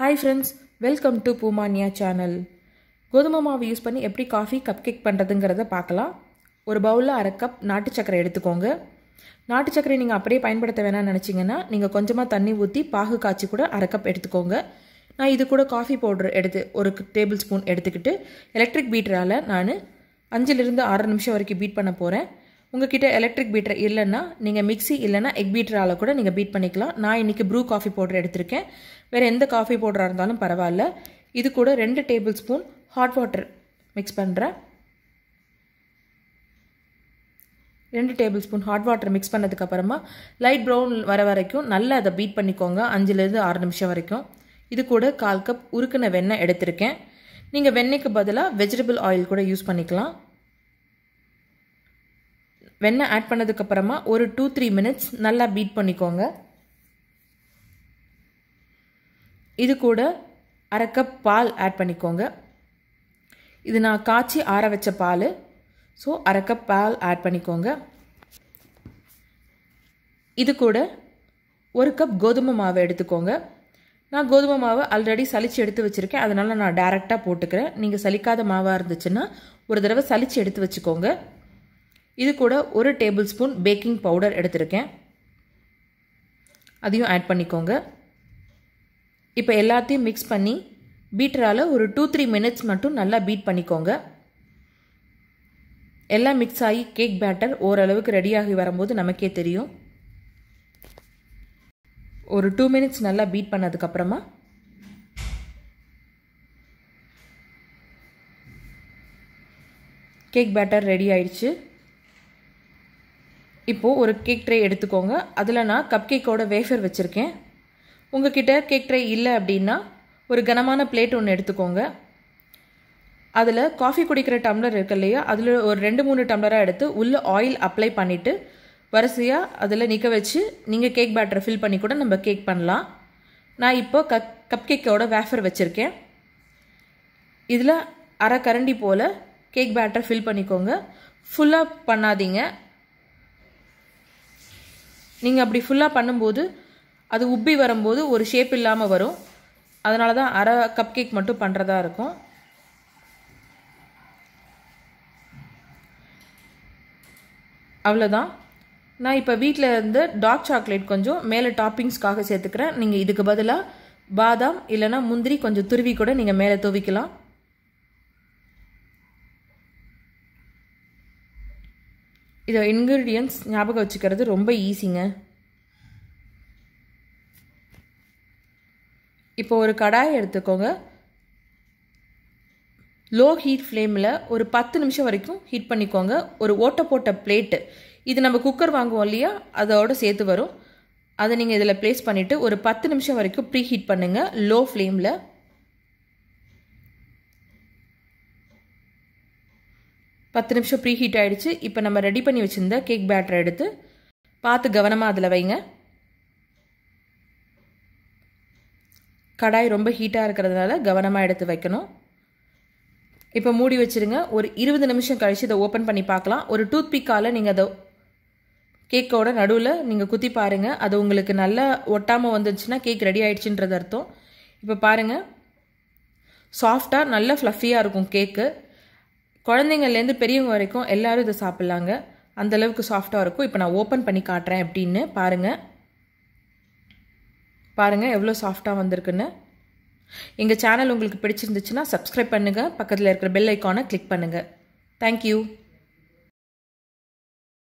hi friends welcome to பூமானியா channel கோதுமை மாவு யூஸ் பண்ணி எப்படி காஃபி கப் கேக் பண்ணுறதுங்கிறத பார்க்கலாம் ஒரு பவுலில் அரை கப் நாட்டு சக்கரை எடுத்துக்கோங்க நாட்டு சக்கரை நீங்கள் அப்படியே பயன்படுத்த வேணாம்னு நினச்சிங்கன்னா நீங்கள் கொஞ்சமாக தண்ணி ஊற்றி பாகு காய்ச்சி கூட அரை கப் எடுத்துக்கோங்க நான் இது கூட காஃபி பவுடர் எடுத்து ஒரு டேபிள் ஸ்பூன் எடுத்துக்கிட்டு எலக்ட்ரிக் பீட்டரால் நான் அஞ்சுலேருந்து ஆறு நிமிஷம் வரைக்கும் பீட் பண்ண போகிறேன் உங்ககிட்ட எலக்ட்ரிக் பீட்டர் இல்லைன்னா நீங்கள் மிக்சி இல்லைனா எக் பீட்டரால் கூட நீங்கள் பீட் பண்ணிக்கலாம் நான் இன்றைக்கி ப்ரூ காஃபி பவுடர் எடுத்திருக்கேன் வேறு எந்த காஃபி பவுடராக இருந்தாலும் பரவாயில்ல இது கூட ரெண்டு tablespoon hot water mix பண்ணுறேன் ரெண்டு tablespoon hot water mix பண்ணதுக்கப்புறமா லைட் ப்ரௌன் வர வரைக்கும் நல்லா அதை பீட் பண்ணிக்கோங்க அஞ்சுலேருந்து ஆறு நிமிஷம் வரைக்கும் இது கூட கால் கப் உருக்கின வெண்ணெய் எடுத்திருக்கேன் நீங்கள் வெண்ணெய்க்கு பதிலாக வெஜிடபிள் ஆயில் கூட யூஸ் பண்ணிக்கலாம் வெண்ணெய் ஆட் பண்ணதுக்கப்புறமா ஒரு டூ த்ரீ மினிட்ஸ் நல்லா பீட் பண்ணிக்கோங்க இது கூட அரை கப் பால் ஆட் பண்ணிக்கோங்க இது நான் காய்ச்சி ஆற வச்ச பால் ஸோ அரை கப் பால் ஆட் பண்ணிக்கோங்க இது கூட ஒரு கப் கோதுமை மாவு எடுத்துக்கோங்க நான் கோதுமை மாவு ஆல்ரெடி சளிச்சு எடுத்து வச்சுருக்கேன் அதனால் நான் டேரெக்டாக போட்டுக்கிறேன் நீங்கள் சலிக்காத மாவாக இருந்துச்சுன்னா ஒரு தடவை சளிச்சு எடுத்து வச்சுக்கோங்க இது கூட ஒரு டேபிள் ஸ்பூன் பேக்கிங் பவுடர் எடுத்திருக்கேன் அதையும் ஆட் பண்ணிக்கோங்க இப்போ எல்லாத்தையும் மிக்ஸ் பண்ணி பீட்டரால் ஒரு டூ த்ரீ மினிட்ஸ் மட்டும் நல்லா பீட் பண்ணிக்கோங்க எல்லாம் மிக்ஸ் ஆகி கேக் பேட்டர் ஓரளவுக்கு ரெடியாகி வரும்போது நமக்கே தெரியும் ஒரு டூ மினிட்ஸ் நல்லா பீட் பண்ணதுக்கப்புறமா கேக் பேட்டர் ரெடி ஆயிடுச்சு இப்போது ஒரு கேக் ட்ரே எடுத்துக்கோங்க அதில் நான் கப் கேக்கோட வேஃபர் வச்சுருக்கேன் உங்கள்கிட்ட கேக் ட்ரே இல்லை அப்படின்னா ஒரு கனமான பிளேட் ஒன்று எடுத்துக்கோங்க அதில் காஃபி குடிக்கிற டம்ளர் இருக்கு இல்லையா அதில் ஒரு ரெண்டு மூணு டம்ளராக எடுத்து உள்ளே ஆயில் அப்ளை பண்ணிவிட்டு வரிசையாக அதில் நிற்க வச்சு நீங்கள் கேக் பேட்டரை ஃபில் பண்ணி கூட நம்ம கேக் பண்ணலாம் நான் இப்போ கப் கப் கேக்கோட வேஃபர் வச்சுருக்கேன் இதில் அரை கரண்டி போல் கேக் பேட்டரை ஃபில் பண்ணிக்கோங்க ஃபுல்லாக பண்ணாதீங்க நீங்கள் அப்படி ஃபுல்லாக பண்ணும்போது அது உப்பி வரும்போது ஒரு ஷேப் இல்லாமல் வரும் அதனால தான் அரை கப் கேக் மட்டும் பண்ணுறதா இருக்கும் அவ்வளோதான் நான் இப்போ வீட்டில் இருந்து டார்க் சாக்லேட் கொஞ்சம் மேலே டாப்பிங்ஸ்க்காக சேர்த்துக்கிறேன் நீங்கள் இதுக்கு பதிலாக பாதாம் இல்லைனா முந்திரி கொஞ்சம் துருவி கூட நீங்கள் மேலே துவிக்கலாம் இதை இன்க்ரீடியன்ஸ் ஞாபகம் வச்சுக்கிறது ரொம்ப ஈஸிங்க இப்போ ஒரு கடாயை எடுத்துக்கோங்க லோ ஹீட் ஃப்ளேமில் ஒரு பத்து நிமிஷம் வரைக்கும் ஹீட் பண்ணிக்கோங்க ஒரு ஓட்டை போட்ட பிளேட்டு இது நம்ம குக்கர் வாங்குவோம் இல்லையா அதோட சேர்த்து வரும் அதை நீங்கள் இதில் ப்ளேஸ் பண்ணிவிட்டு ஒரு பத்து நிமிஷம் வரைக்கும் ப்ரீ ஹீட் பண்ணுங்கள் லோ ஃப்ளேமில் பத்து நிமிஷம் ப்ரீ ஹீட் ஆகிடுச்சு இப்போ நம்ம ரெடி பண்ணி வச்சுருந்த கேக் பேட்டர் எடுத்து பார்த்து கவனமாக அதில் வைங்க கடாய் ரொம்ப ஹீட்டாக இருக்கிறதுனால கவனமாக எடுத்து வைக்கணும் இப்போ மூடி வச்சுருங்க ஒரு இருபது நிமிஷம் கழித்து இதை ஓப்பன் பண்ணி பார்க்கலாம் ஒரு டூத் பிக்கால் நீங்கள் அதை கேக்கோட நடுவில் நீங்கள் குத்தி பாருங்கள் அது உங்களுக்கு நல்லா ஒட்டாமல் வந்துச்சுன்னா கேக் ரெடி ஆயிடுச்சுன்றது அர்த்தம் இப்போ பாருங்கள் சாஃப்டாக நல்லா ஃப்ளஃபியாக இருக்கும் கேக்கு குழந்தைங்கள்லேருந்து பெரியவங்க வரைக்கும் எல்லோரும் இதை சாப்பிட்லாங்க அந்தளவுக்கு சாஃப்டாக இருக்கும் இப்போ நான் ஓப்பன் பண்ணி காட்டுறேன் அப்படின்னு பாருங்கள் பாருங்கள் எவ்வளோ சாஃப்டாக வந்திருக்குன்னு எங்கள் சேனல் உங்களுக்கு பிடிச்சிருந்துச்சுன்னா சப்ஸ்கிரைப் பண்ணுங்கள் பக்கத்தில் இருக்கிற பெல் ஐக்கானை கிளிக் பண்ணுங்கள் தேங்க்யூ